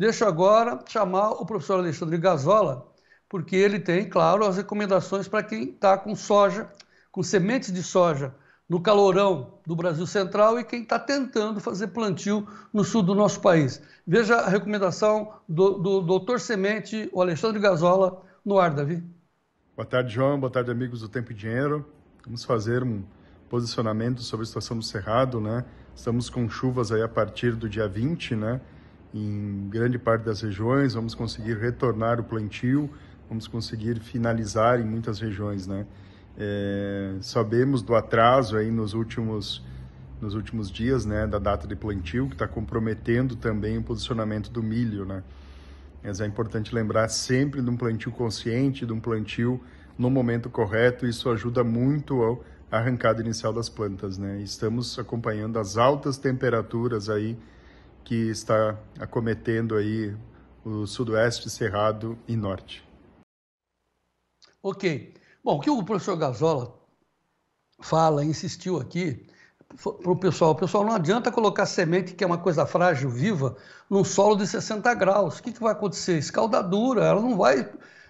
Deixo agora chamar o professor Alexandre Gazola, porque ele tem, claro, as recomendações para quem está com soja, com sementes de soja no calorão do Brasil Central e quem está tentando fazer plantio no sul do nosso país. Veja a recomendação do, do doutor Semente, o Alexandre Gazola, no ar, Davi. Boa tarde, João. Boa tarde, amigos do Tempo e Dinheiro. Vamos fazer um posicionamento sobre a situação do Cerrado, né? Estamos com chuvas aí a partir do dia 20, né? em grande parte das regiões, vamos conseguir retornar o plantio, vamos conseguir finalizar em muitas regiões, né? É, sabemos do atraso aí nos últimos nos últimos dias, né, da data de plantio, que está comprometendo também o posicionamento do milho, né? Mas é importante lembrar sempre de um plantio consciente, de um plantio no momento correto. Isso ajuda muito ao arrancada inicial das plantas, né? Estamos acompanhando as altas temperaturas aí que está acometendo aí o sudoeste, cerrado e norte. Ok. Bom, o que o professor Gazola fala, insistiu aqui para o pessoal, pessoal, não adianta colocar semente, que é uma coisa frágil, viva, num solo de 60 graus. O que, que vai acontecer? Escaldadura, ela não vai,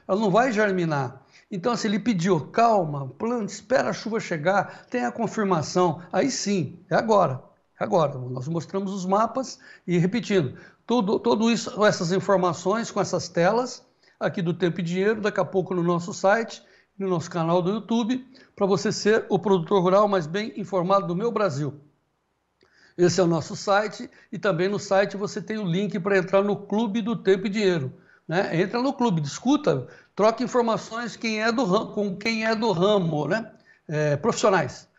ela não vai germinar. Então, assim, ele pediu calma, planta, espera a chuva chegar, tenha a confirmação, aí sim, é agora. Agora, nós mostramos os mapas e repetindo, tudo, tudo isso, essas informações com essas telas aqui do Tempo e Dinheiro, daqui a pouco no nosso site, no nosso canal do YouTube, para você ser o produtor rural mais bem informado do meu Brasil. Esse é o nosso site e também no site você tem o link para entrar no Clube do Tempo e Dinheiro. Né? Entra no clube, discuta, troca informações quem é do ramo, com quem é do ramo, né? É, profissionais.